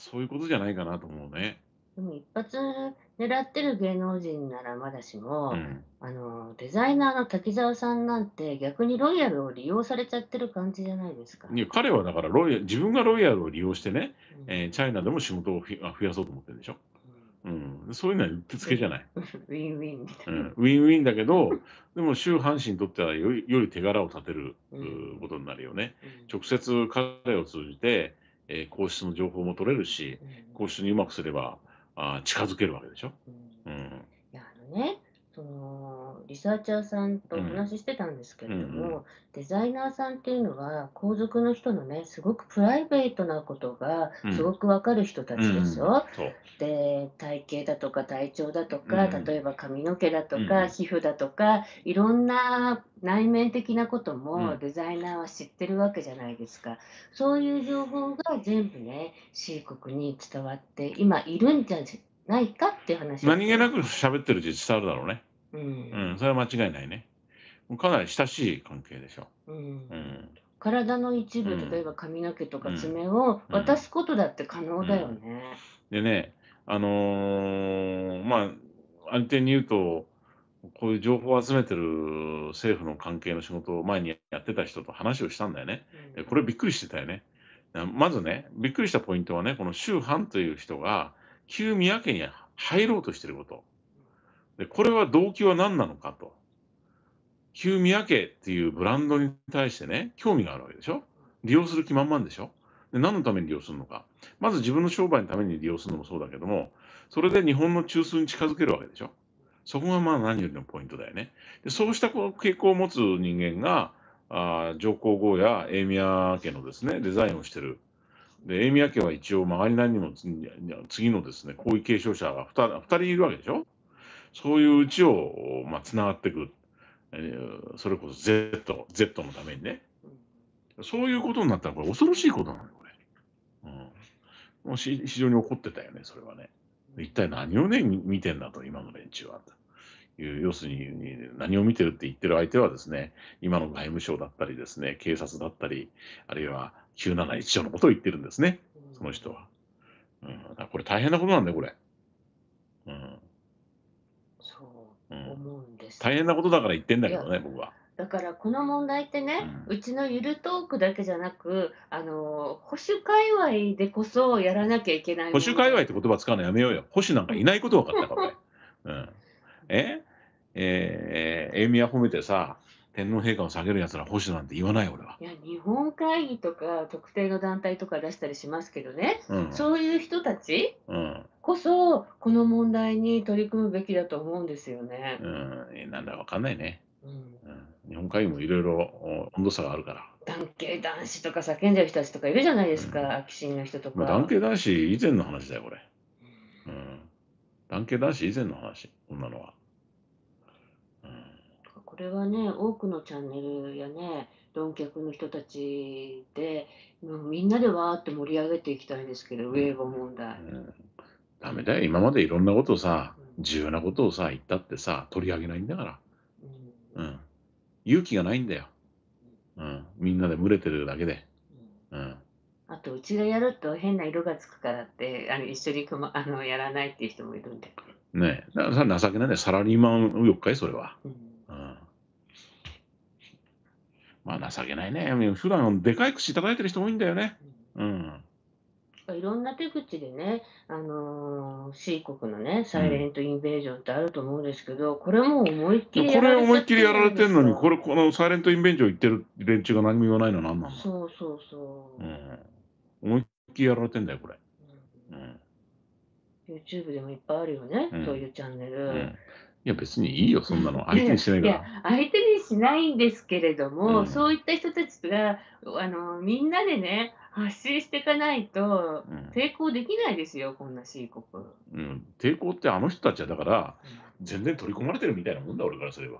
そういうことじゃないかなと思うね。でも一発狙ってる芸能人ならまだしも、うん、あのデザイナーの滝沢さんなんて逆にロイヤルを利用されちゃってる感じじゃないですか。いや彼はだからロイヤ自分がロイヤルを利用してね、うん、えー、チャイナでも仕事を増やそうと思ってるでしょ。うん、うん、そういうのはうってつけじゃない。ウィンウィン、うん、ウィンウィンだけど、でも周半身にとってはより手柄を立てることになるよね。直接彼を通じて、えー、皇室の情報も取れるし、皇室にうまくすればあ近づけるわけでしょ。うん、うん、あのねリサーチャーさんとお話ししてたんですけれども、うんうん、デザイナーさんっていうのは皇族の人のねすごくプライベートなことがすごくわかる人たちでしょ、うんうん、で体型だとか体調だとか、うん、例えば髪の毛だとか、皮膚だとかいろんな内面的なこともデザイナーは知ってるわけじゃないですか、そういう情報が全部ね C 国に伝わって今いるんじゃないかっていう話何気なく喋ってるうち伝わるだろうね。うん、うん、それは間違いないね。かなり親しい関係でしょ。うん、うん体の一部、例えば髪の毛とか爪を渡すことだって可能だよね。うんうん、でね、あのー、まあ、安定に言うと、こういう情報を集めてる政府の関係の仕事を前にやってた人と話をしたんだよね。うん、これびっくりしてたよね。まずね、びっくりしたポイントはね、この周藩という人が、旧宮家に入ろうとしてること。でこれは動機は何なのかと。旧宮家っていうブランドに対してね、興味があるわけでしょ利用する気満々でしょで何のために利用するのか。まず自分の商売のために利用するのもそうだけども、それで日本の中枢に近づけるわけでしょそこがまあ何よりのポイントだよね。でそうした傾向を持つ人間が、あ上皇后やミ宮家のですね、デザインをしてる。で、ミ宮家は一応、曲がりなりにも次のですね、皇位継承者が 2, 2人いるわけでしょそういううちを、まあ、つながっていく、えそれこそ Z、Z のためにね、そういうことになったら、これ恐ろしいことなのよ、これ。うん、もう非常に怒ってたよね、それはね。一体何をね、見てんだと、今の連中は。いう、要するに何を見てるって言ってる相手はですね、今の外務省だったりですね、警察だったり、あるいは971条のことを言ってるんですね、その人は。うん、これ大変なことなんだよ、これ。うん思うんです、大変なことだから言ってんだけどね僕は。だからこの問題ってね、うん、ちのゆるトークだけじゃなく、あの保守界隈でこそやらなきゃいけない。保守界隈って言葉使うのやめようよ。保守なんかいないこと分かったからね。うん、ええー、えー、ミ褒めてさ、天皇陛下を下げるやつら保守なんて言わない俺は。いや、日本会議とか特定の団体とか出したりしますけどね、うん、そういう人たち、うんこそ、この問題に取り組むべきだと思うんですよね。うん、なんだわかんないね。うん、日本海もいろいろ温度差があるから。男系男子とか叫んじゃう人たちとかいるじゃないですか、うん、秋新の人とか。男系男子以前の話だよ、これ。うん、男系男子以前の話、こんなのは。うん、これはね、多くのチャンネルやね、論客の人たちで、もうみんなでわーって盛り上げていきたいですけど、ウェーブ問題。うんダメだよ、今までいろんなことをさ、重要なことをさ、言ったってさ、取り上げないんだから。うん。勇気がないんだよ。うん。みんなで群れてるだけで。うん。あと、うちがやると変な色がつくからって、あの一緒にく、ま、あのやらないっていう人もいるんで。ねえ、だから情けないね、サラリーマンよっかい、それは。うん、うん、まあ、情けないね。普段でかい口叩いてる人多いんだよね。うんいろんな手口でね、あのー、C 国のね、サイレントインベージョンってあると思うんですけど、これも思いっきりやられてこれ思いっきりやられてるのに、これ、このサイレントインベージョン言ってる連中が何も言わないの何なのそうそうそう。うん、思いっきりやられてんだよ、これ。うん YouTube でもいっぱいあるよね、うん、そういうチャンネル。うん、いや別にいいよ、そんなの。相手にしないから。いや、相手にしないんですけれども、そういった人たちが、あの、みんなでね、発信していかないと、抵抗できないですよ、こんな C 国。うん、抵抗ってあの人たちはだから、全然取り込まれてるみたいなもんだ、俺からすれば。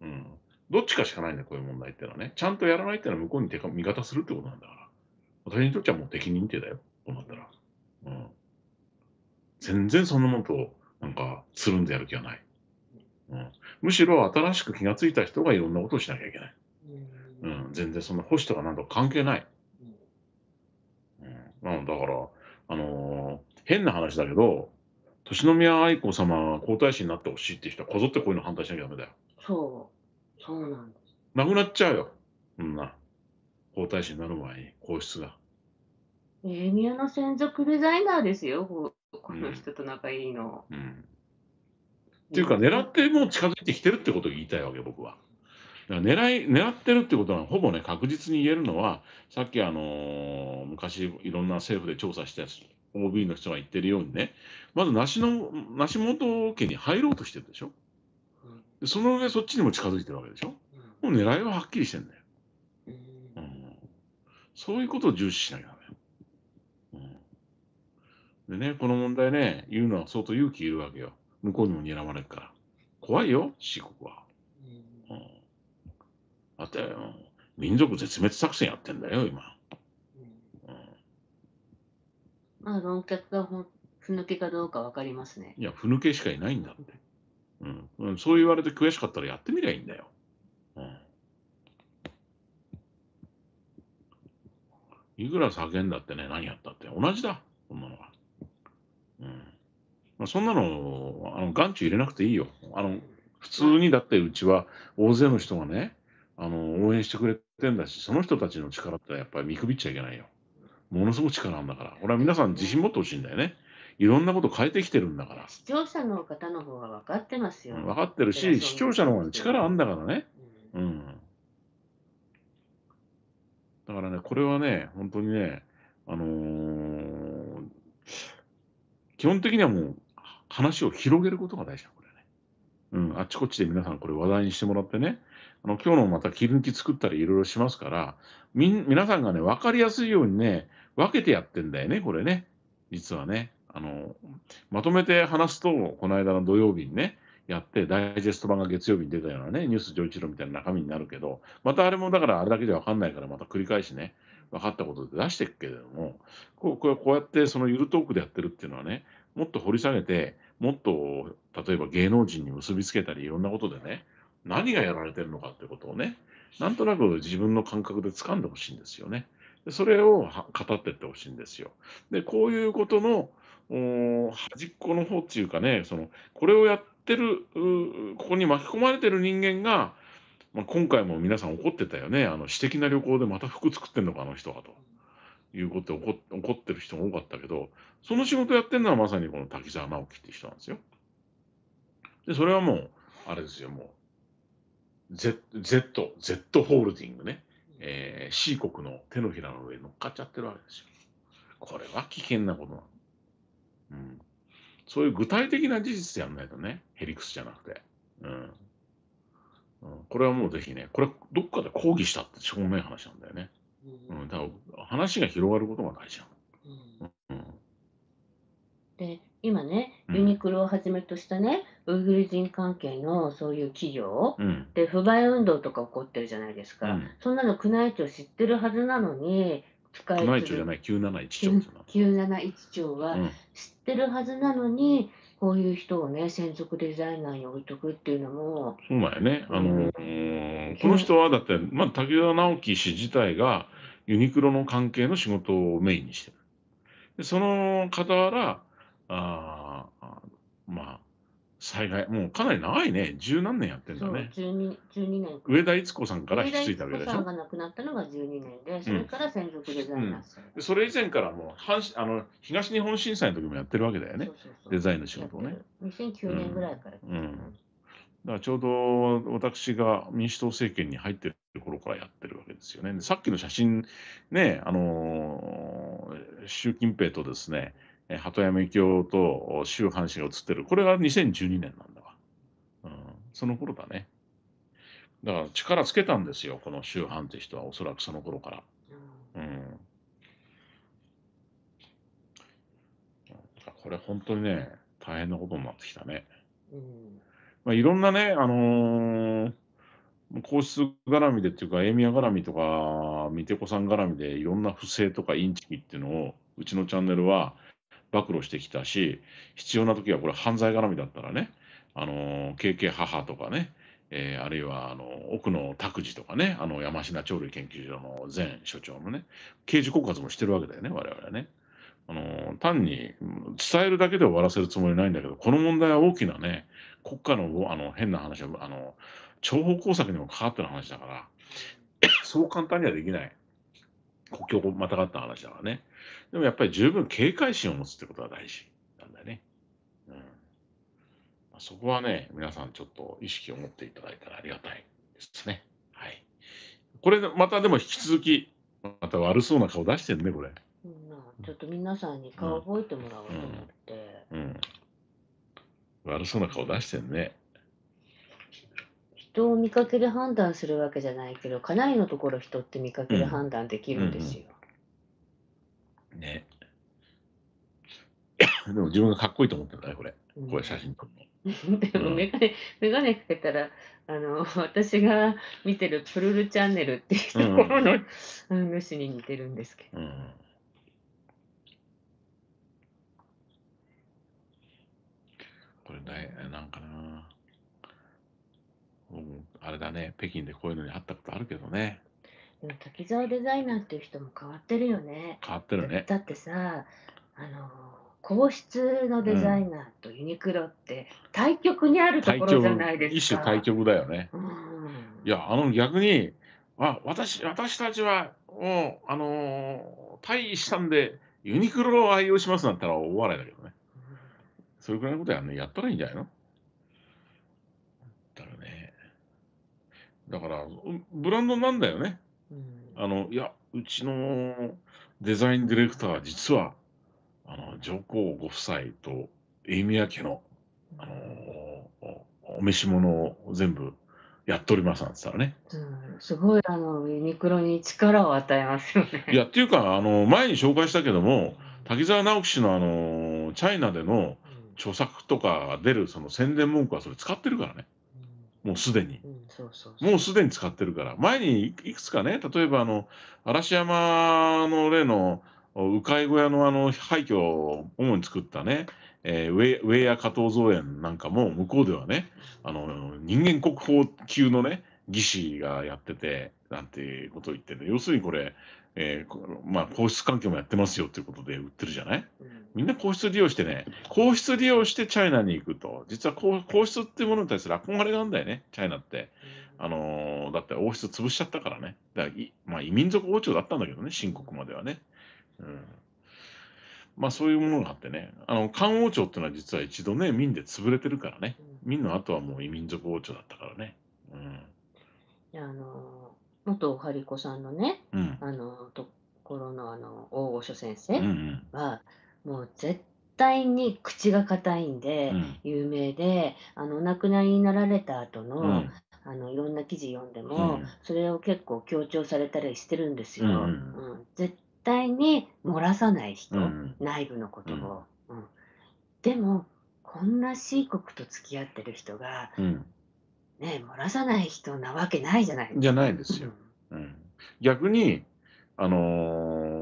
うん。どっちかしかないんだ、こういう問題ってのはね。ちゃんとやらないってのは向こうにてか味方するってことなんだから。私にとってはもう適任定だよ、こうなったら。うん。全然そんなもんと、なんか、つるんでやる気はない。うん。むしろ新しく気がついた人がいろんなことをしなきゃいけない。うん。全然そんな保守とかなんとか関係ない。うん、だから、あのー変な話だけど、年宮愛子様が皇太子になってほしいって人はこぞってこういうの反対しなきゃダメだよ。そう。そうなんです。なくなっちゃうよ。そんな。皇太子になる前に、皇室が。えー、宮の専属デザイナーですよ、ここの人と仲いいの。うん。っていうか、狙ってもう近づいてきてるってことを言いたいわけ、僕は。狙い狙ってるってことはほぼね確実に言えるのはさっきあの昔いろんな政府で調査した OB の人が言ってるようにねまず梨の梨本家に入ろうとしてるでしょその上そっちにも近づいてるわけでしょもう狙いははっきりしてんだよ、うん、そういうことを重視しなきゃダメ、うん、でねこの問題ね言うのは相当勇気いるわけよ向こうにも睨まれるから怖いよ四国はだって民族絶滅作戦やってんだよ今、うんまあ論客がほふぬけかどうか分かりますねいやふぬけしかいないんだって、うんうん、そう言われて悔しかったらやってみりゃいいんだよ、うんいくら叫んだってね、何やったって、同じだ、こんなのは。うんまあ、そんなの、あの眼中入れなくていいよ。あの普通にだってうちは大勢の人がね、あの、応援してくれてんだし、その人たちの力ってやっぱり見くびっちゃいけないよ。ものすごく力なんだから。俺は皆さん自信持ってほしいんだよね。いろんなこと変えてきてるんだから。視聴者の方の方が分かってますよ、分かってるし、視聴者の方が力あんだからね。うん、うん。だからね、これはね、本当にね、あのー、基本的にはもう話を広げることが大事だ、これね。うん、あっちこっちで皆さんこれ話題にしてもらってね、あの今日のまた切り抜き作ったりいろいろしますから、み、皆さんがね、分かりやすいようにね、分けてやってんだよね、これね。実はね。あの、まとめて話すと、この間の土曜日にね、やって、ダイジェスト版が月曜日に出たようなね、ニュース上一郎みたいな中身になるけど、またあれもだからあれだけじゃ分かんないから、また繰り返しね、分かったことで出していくけれども、こうこうやってそのゆるトークでやってるっていうのはね、もっと掘り下げて、もっと例えば芸能人に結びつけたり、いろんなことでね、何がやられてるのかってことをね、なんとなく自分の感覚で掴んでほしいんですよね。でそれを語ってってほしいんですよ。で、こういうことの端っこの方っていうかね、そのこれをやってる、ここに巻き込まれてる人間が、まあ、今回も皆さん怒ってたよね、あの私的な旅行でまた服作ってんのか、あの人はと。いうことで怒ってる人が多かったけど、その仕事やってるのはまさにこの滝沢直樹っていう人なんですよ。で、それはもう、あれですよ、もう、Z, Z, Z ホールディングね、えー、C 国の手のひらの上に乗っかっちゃってるわけですよ。これは危険なことなの。うん。そういう具体的な事実やんないとね、ヘリクスじゃなくて。うん。うん、これはもうぜひね、これ、どっかで抗議したってしょうもない話なんだよね。うん、だから話が広がることが大事なの。うん、うん、で、今ね、ユニクロをはじめとしたね、ウイグル人関係のそういう企業うんで不買運動とか起こってるじゃないですうか。ん。そんなの宮内庁知ってるはずなのに、使宮内庁じゃない、971庁ってな。971兆は知ってるはずなのに、こういう人をね、専属デザイナーに置いとくっていうのも、そうだよね。あのーこの人はだって、まあ、武田直樹氏自体がユニクロの関係の仕事をメインにしてる。でその傍ら、あまあ、災害、もうかなり長いね、十何年やってんだね。12, 12年上田逸子さんから引き継いだわけでしょ。上田が亡くなったのが12年で、それから専属デザイナー、うんうん、それ以前からもうあの東日本震災の時もやってるわけだよね、そうそうそうデザインの仕事をね。2009年ぐらいから、うん、うん。だからちょうど私が民主党政権に入ってる頃からやってるわけですよね。さっきの写真、ね、あのー、習近平とですね、鳩山幸夫と周藩氏が写ってる。これが2012年なんだわ。うん、その頃だね。だから力つけたんですよ、この周藩って人は、おそらくその頃から。うん。これ本当にね、大変なことになってきたね。うん、まあ、いろんなね、あのー皇室絡みでっていうか、エミア絡みとか、ミテコさん絡みで、いろんな不正とかインチキっていうのを、うちのチャンネルは暴露してきたし、必要な時はこれ犯罪絡みだったらね、あの、KK 母とかね、えー、あるいはあの奥野拓司とかね、あの山科鳥類研究所の前所長のね、刑事告発もしてるわけだよね、我々はね。あの単に伝えるだけで終わらせるつもりないんだけど、この問題は大きなね、国家のあの変な話はあの、諜報工作にも関わってる話だから、そう簡単にはできない。国境をまたがった話だからね。でもやっぱり十分警戒心を持つってことが大事なんだよね。うん。そこはね、皆さんちょっと意識を持っていただいたらありがたいですね。はい。これ、またでも引き続き、また悪そうな顔出してるね、これ。ちょっと皆さんに顔覚えてもらおうと思って。うん。うんうん、悪そうな顔出してるね。人を見かける判断するわけじゃないけど、かなりのところ人って見かける判断できるんですよ。うんうん、ね。でも自分がかっこいいと思ってるね、これ。これ写真撮るの。でもメガネ、メガネかけたら、あの、私が見てるプルルチャンネルっていうところの、うん、主に似てるんですけど。うん、これだい、なんかな。うん、あれだね、北京でこういうのにあったことあるけどね。でも滝沢デザイナーっていう人も変わってるよね。変わってるね。だってさ、あの、皇室のデザイナーとユニクロって対局にあるところじゃないですか。一種対局だよね。いや、あの逆に、あ私私たちはもう、あのー、位したんでユニクロを愛用しますなんてのは大笑いだけどね。それくらいのことやね、やったらいいんじゃないのだから、ブランドなんだよね。うん、あの、いや、うちのデザインディレクターは実は、あの、上皇ご夫妻とエミヤ家の、あのー、お召し物を全部やっておりますなんて言ったらね、うん、すごいあのユニクロに力を与えますよね。いやっていうかあの前に紹介したけども滝沢直樹氏のあのチャイナでの著作とか出るその宣伝文句はそれ使ってるからね。もうすでに、もうすでに使ってるから、前にいくつかね、例えばあの嵐山の例の鵜飼小屋のあの廃墟を主に作ったね、えー、ウェア加藤造園なんかも向こうではね、あの人間国宝級のね、技師がやってて、なんてことを言ってね、要するにこれ、えー、まあ、皇室環境もやってますよということで売ってるじゃない、みんな皇室利用してね、皇室利用してチャイナに行くと、実は皇皇室っていうものに対する憧れがんだよね、チャイナって。あのー、だって王室潰しちゃったからね。だからまあ、異民族王朝だったんだけどね、新国まではね。うん。まあ、そういうものがあってね、あの、漢王朝っていうのは実は一度ね、民で潰れてるからね。民の後はもう異民族王朝だったからね。うん。あのー元おはりこさんのね、うん、あのところのあの大御所先生は、もう絶対に口が硬いんで、有名であのお亡くなりになられた後の、あのいろんな記事読んでも、それを結構強調されたりしてるんですよ。うん絶対に漏らさない人、内部のことを。うん、でもこんな C 国と付き合ってる人が、ね、漏らさない人なわけないじゃないですか。じゃないですよ。うん、逆に、あの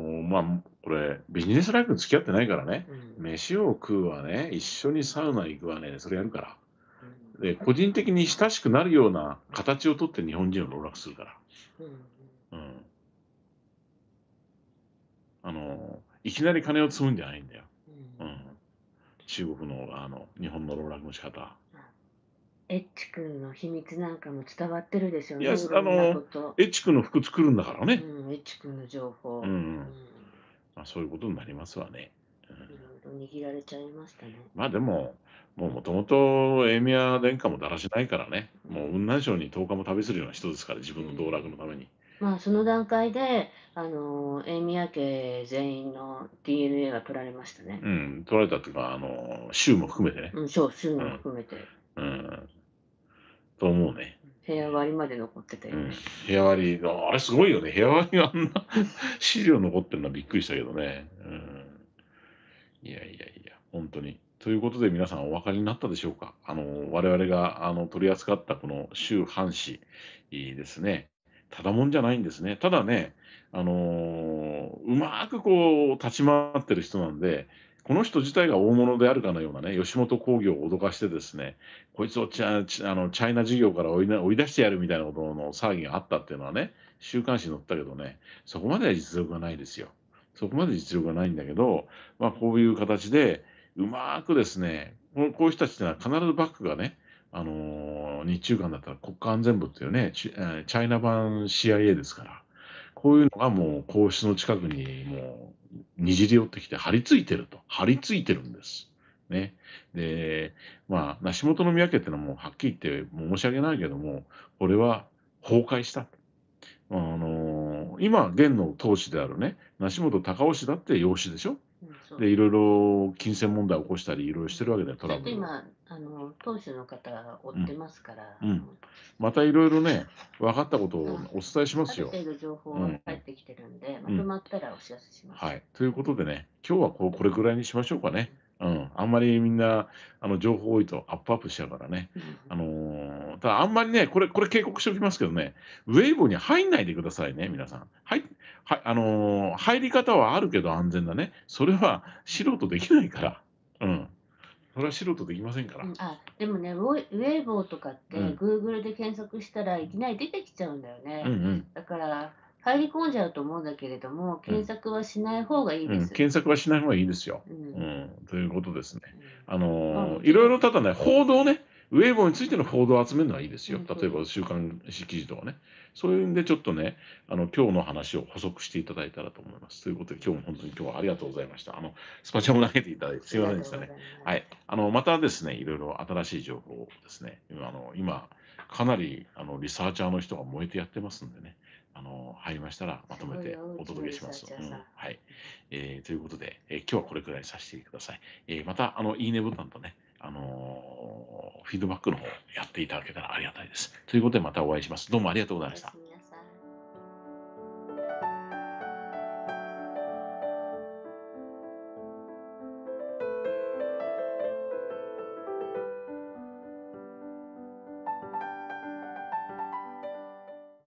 ー、まあ、これ、ビジネスライフに付き合ってないからね、うん、飯を食うわね、一緒にサウナ行くわね、それやるから。で個人的に親しくなるような形をとって日本人を籠絡するから、うん、うん、あのいきなり金を積むんじゃないんだよ、うん中国のあの日本の籠絡の仕方エッチ君の秘密なんかも伝わってるでしょうね。いや、あの、エッチ君の服作るんだからね。うん、エッチ君の情報。うん。まあ、そういうことになりますわね。いろいろ握られちゃいましたね。まあでも、もうもともとエミア殿下もだらしないからね、もう雲南省に10日も旅するような人ですから、自分の道楽のために。まあ、その段階で、あのー、エミヤ家全員の DNA が取られましたね。うん、取られたっていうか、あのー、州も含めてね。うん、そう、州も含めて。うん、うんと思うね。部屋割りまで残ってたよ、ねうん、部屋割りあれすごいよね部屋割りがあんな 資料残ってるのはびっくりしたけどね、うん、いやいやいや本当にということで皆さんお分かりになったでしょうかあの我々があの取り扱ったこの周半士ですねただもんじゃないんですねただねあのー、うまくこう立ち回ってる人なんでこの人自体が大物であるかのようなね、吉本興業を脅かしてですね、こいつをチャあのチャイナ事業から追い追い出してやるみたいなことの騒ぎがあったっていうのはね、週刊誌に載ったけどね、そこまでは実力がないですよ。そこまで実力がないんだけど、まあ、こういう形で、うまくですね、こういう人たちってのは必ずバックがね、あのー、日中間だったら国家安全部っていうね、チャイナ版 CIA ですから、こういうのがもう皇室の近くにもうにじり寄ってきて張り付いてると張り付いてるんです。ね、でまあ梨本宮家ってのはもうはっきり言って申し訳ないけどもこれは崩壊した。あのー、今現の当主であるね梨本高雄氏だって養子でしょでいろいろ金銭問題を起こしたりいろいろしてるわけだよトラブル。今あの当主の方が追ってますから、うんうん、またいろいろね分かったことをお伝えしますよ。ある程度情報が入ってきてるんで、うん、まとまったらお知らせします。はい、ということでね今日はここれぐらいにしましょうかね。うん、あんまりみんなあの情報多いとアップアップしちゃうからね、あのー、ただあんまりねこれこれ警告しておきますけどねウェイボーに入んないでくださいね皆さん入はあのー、入り方はあるけど安全だね。それは素人できないから。うん。それは素人できませんから。うん、あでもねウェイボーとかってグーグルで検索したらいきなり出てきちゃうんだよね。うんうん、だから入り込んじゃうと思うんだけれども検索はしない方がいいです、うんうん、検索はしない方がいいですよ。うんということですね。あのー、いろいろただね報道ね。ウェイボーについての報道を集めるのはいいですよ。例えば週刊誌記事とかね。そういうんでちょっとね、あの、今日の話を補足していただいたらと思います。ということで、今日も本当に今日はありがとうございました。あの、スパチャも投げていただいてすいませんでしたね。はい。あの、またですね、いろいろ新しい情報をですね、今、あの、今、かなり、あの、リサーチャーの人が燃えてやってますんでね。あの入りましたらまとめてお届けします。うん、はい、えー、ということで、えー、今日はこれくらいにさせてください。えー、またあのいいねボタンとねあのフィードバックの方やっていただけたらありがたいです。ということでまたお会いします。どうもありがとうございました。